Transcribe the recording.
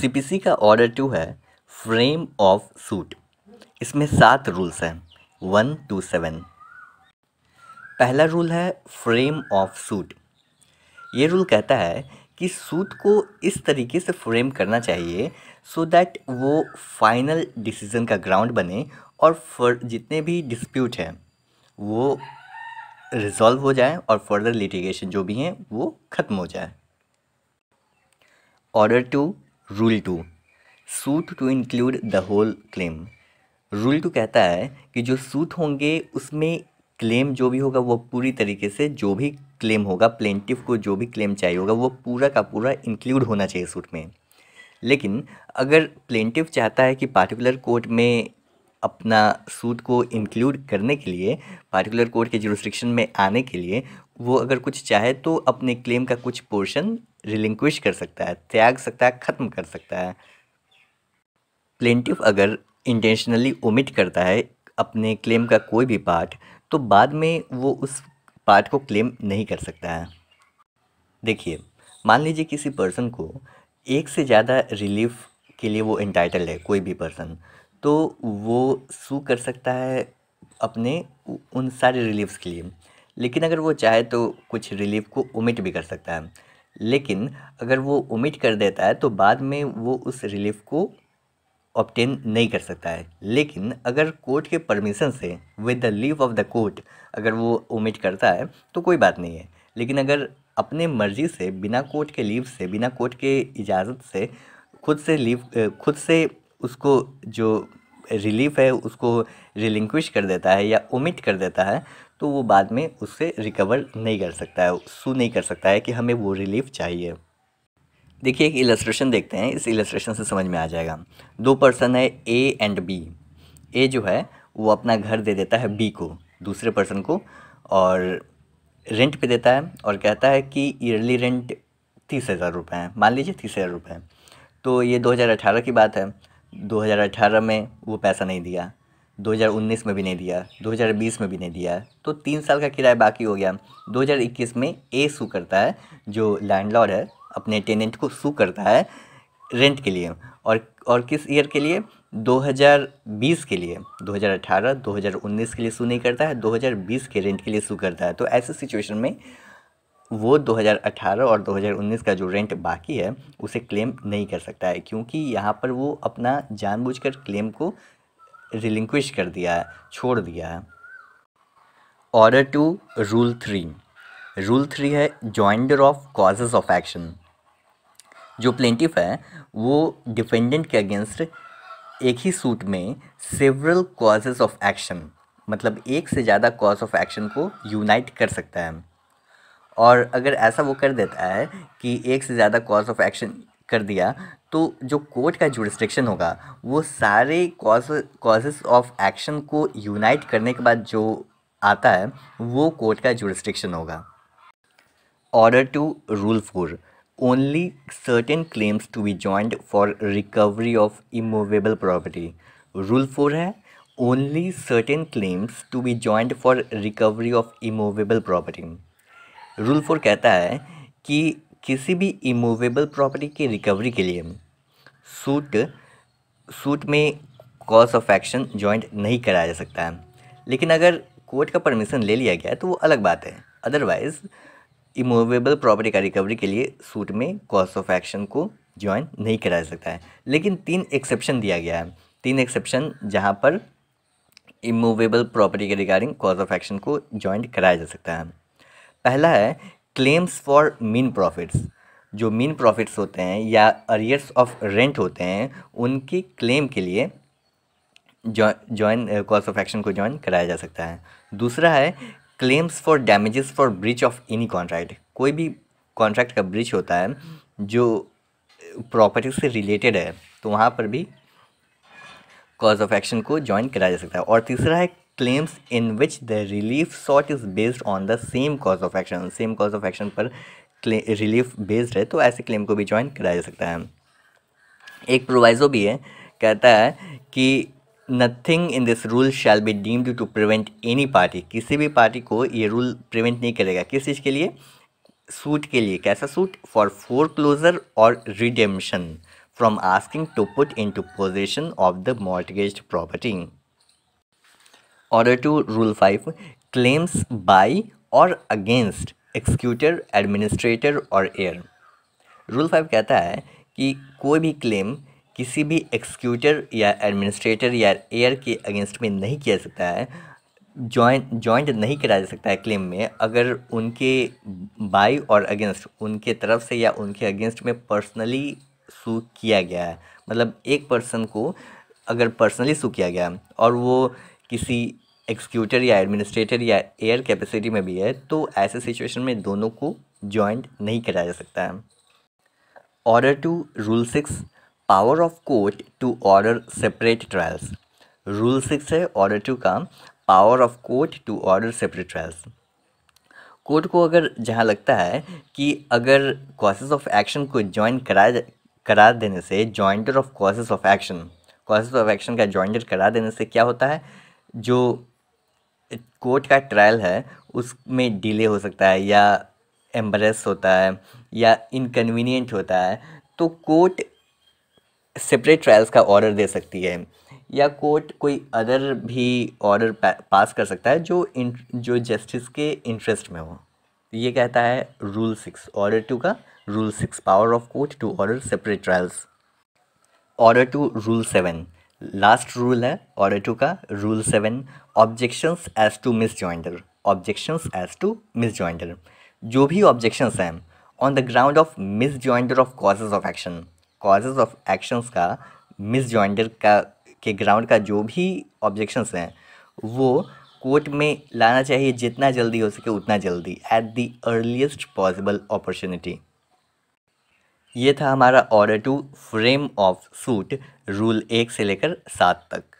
CPC का order two है frame of suit इसमें सात रूल्स हैं वन टू सेवन पहला रूल है फ्रेम ऑफ सूट ये रूल कहता है कि सूट को इस तरीके से फ्रेम करना चाहिए सो so दैट वो फाइनल डिसीज़न का ग्राउंड बने और फर जितने भी डिस्प्यूट हैं वो रिजॉल्व हो जाए और फर्दर लिटिगेशन जो भी हैं वो ख़त्म हो जाए order two rule two suit to include the whole claim rule two कहता है कि जो सूट होंगे उसमें क्लेम जो भी होगा वो पूरी तरीके से जो भी क्लेम होगा प्लेंटिव को जो भी क्लेम चाहिए होगा वो पूरा का पूरा इंक्लूड होना चाहिए सूट में लेकिन अगर प्लेंटिव चाहता है कि पार्टिकुलर कोर्ट में अपना सूट को इंक्लूड करने के लिए पार्टिकुलर कोर्ट के जो में आने के लिए वो अगर कुछ चाहे तो अपने क्लेम का कुछ पोर्शन रिलिंक्विश कर सकता है त्याग सकता है ख़त्म कर सकता है प्लेंटिव अगर इंटेंशनली ओमिट करता है अपने क्लेम का कोई भी पार्ट तो बाद में वो उस पार्ट को क्लेम नहीं कर सकता है देखिए मान लीजिए किसी पर्सन को एक से ज़्यादा रिलीफ के लिए वो इंटाइटल है कोई भी पर्सन तो वो सू कर सकता है अपने उन सारे रिलीफ्स के लिए लेकिन अगर वो चाहे तो कुछ रिलीफ को ओमिट भी कर सकता है लेकिन अगर वो ओमिट कर देता है तो बाद में वो उस रिलीफ को ऑप्टेन नहीं कर सकता है लेकिन अगर कोर्ट के परमिशन से with the leave of the court अगर वो ओमिट करता है तो कोई बात नहीं है लेकिन अगर अपने मर्जी से बिना कोर्ट के लीव से बिना कोर्ट के इजाज़त से खुद से लीव खुद से उसको जो रिलीफ है उसको रिलिंक्विश कर देता है या ओमिट कर देता है तो वो बाद में उससे रिकवर नहीं कर सकता है सू नहीं कर सकता है कि हमें वो रिलीफ चाहिए देखिए एक इलस्ट्रेशन देखते हैं इस इलस्ट्रेशन से समझ में आ जाएगा दो पर्सन है ए एंड बी ए जो है वो अपना घर दे देता है बी को दूसरे पर्सन को और रेंट पे देता है और कहता है कि ईयरली रेंट तीस हज़ार रुपये हैं मान लीजिए तीस हज़ार रुपये तो ये 2018 की बात है 2018 में वो पैसा नहीं दिया 2019 में भी नहीं दिया 2020 में भी नहीं दिया तो तीन साल का किराया बाकी हो गया 2021 में ए सू करता है जो लैंडलॉर्ड है अपने टेनेंट को सू करता है रेंट के लिए और और किस ईयर के लिए 2020 के लिए 2018 2019 के लिए सू नहीं करता है 2020 के रेंट के लिए सू करता है तो ऐसे सिचुएशन में वो 2018 और 2019 का जो रेंट बाकी है उसे क्लेम नहीं कर सकता है क्योंकि यहाँ पर वो अपना जानबूझकर क्लेम को रिलिंक्विश कर दिया है छोड़ दिया है order two rule three rule three है joinder of causes of action जो प्लेंटिफ है वो डिफेंडेंट के अगेंस्ट एक ही सूट में सेवरल कॉजेज ऑफ एक्शन मतलब एक से ज़्यादा कॉज ऑफ एक्शन को यूनाइट कर सकता है और अगर ऐसा वो कर देता है कि एक से ज़्यादा कॉज ऑफ एक्शन कर दिया तो जो कोर्ट का जुडिस्ट्रिक्शन होगा वो सारे कॉज कॉजेस ऑफ एक्शन को यूनाइट करने के बाद जो आता है वो कोर्ट का जुडिस्ट्रिक्शन होगा order two rule four only certain claims to be joint for recovery of immovable property rule four है only certain claims to be joint for recovery of immovable property rule four कहता है कि किसी भी immovable property की recovery के लिए suit suit में कॉज ऑफ एक्शन जॉइंट नहीं कराया जा सकता है लेकिन अगर कोर्ट का परमिशन ले लिया गया है तो वो अलग बात है अदरवाइज़ इमूवेबल प्रॉपर्टी का रिकवरी के लिए सूट में कॉज ऑफ एक्शन को ज्वाइन नहीं कराया जा सकता है लेकिन तीन एक्सेप्शन दिया गया है तीन एक्सेप्शन जहाँ पर इमूवेबल प्रॉपर्टी के रिगार्डिंग कॉज ऑफ एक्शन को ज्वाइंट कराया जा सकता है पहला है क्लेम्स फॉर मीन प्रॉफिट्स जो मीन प्रॉफिट्स होते हैं या अरियर्स ऑफ रेंट होते हैं उनकी क्लेम के लिए जॉइन कॉस ऑफ एक्शन को ज्वाइन कराया जा सकता है दूसरा है claims for damages for breach of any contract कोई भी कॉन्ट्रैक्ट का ब्रिच होता है जो प्रॉपर्टी से रिलेटेड है तो वहाँ पर भी कॉज ऑफ एक्शन को ज्वाइन कराया जा सकता है और तीसरा है claims in which the relief sought is based on the same cause of action same cause of action पर रिलीफ बेस्ड है तो ऐसे क्लेम को भी ज्वाइन कराया जा सकता है एक प्रोवाइजो भी है कहता है कि nothing in this rule shall be deemed to prevent any party किसी भी पार्टी को ये रूल प्रिवेंट नहीं करेगा किस चीज़ के लिए सूट के लिए कैसा सूट फॉर फोर क्लोजर और redemption from asking to put in to possession of the mortgage property order two rule five claims by और अगेंस्ट एक्सिक्यूटर एडमिनिस्ट्रेटर और एयर रूल फाइव कहता है कि कोई भी क्लेम किसी भी एक्सिक्यूटर या एडमिनिस्ट्रेटर या एयर के अगेंस्ट में नहीं किया जा सकता है जॉइंट जॉइंट नहीं करा जा सकता है क्लेम में अगर उनके बाई और अगेंस्ट उनके तरफ से या उनके अगेंस्ट में पर्सनली सू किया गया है मतलब एक पर्सन को अगर पर्सनली सू किया गया और वो किसी एक्सिक्यूटर या एडमिनिस्ट्रेटर या एयर कैपेसिटी में भी है तो ऐसे सिचुएशन में दोनों को जॉइंट नहीं कराया जा सकता है order two rule six power of court to order separate trials rule six है ऑर्डर टू का power of court to order separate trials court को अगर जहाँ लगता है कि अगर कॉसेज ऑफ एक्शन को ज्वाइन कराया करा देने से joinder of causes of action causes of action का ज्वाइंटर करा देने से क्या होता है जो कोर्ट का ट्रायल है उसमें डिले हो सकता है या एम्बरेस होता है या इनकन्वीनियंट होता है तो कोर्ट सेपरेट ट्रायल्स का ऑर्डर दे सकती है या कोर्ट कोई अदर भी ऑर्डर पास कर सकता है जो इन जो जस्टिस के इंटरेस्ट में हो ये कहता है रूल सिक्स ऑर्डर टू का rule six power of court to order separate trials order two rule seven last rule है टू का rule seven objections as to misjoinder objections as to misjoinder जो भी objections हैं on the ground of misjoinder of causes of action causes of actions का misjoinder का के ground का जो भी ऑब्जेक्शंस हैं वो कोर्ट में लाना चाहिए जितना जल्दी हो सके उतना जल्दी at the earliest possible opportunity ये था हमारा order two frame of suit rule एक से लेकर सात तक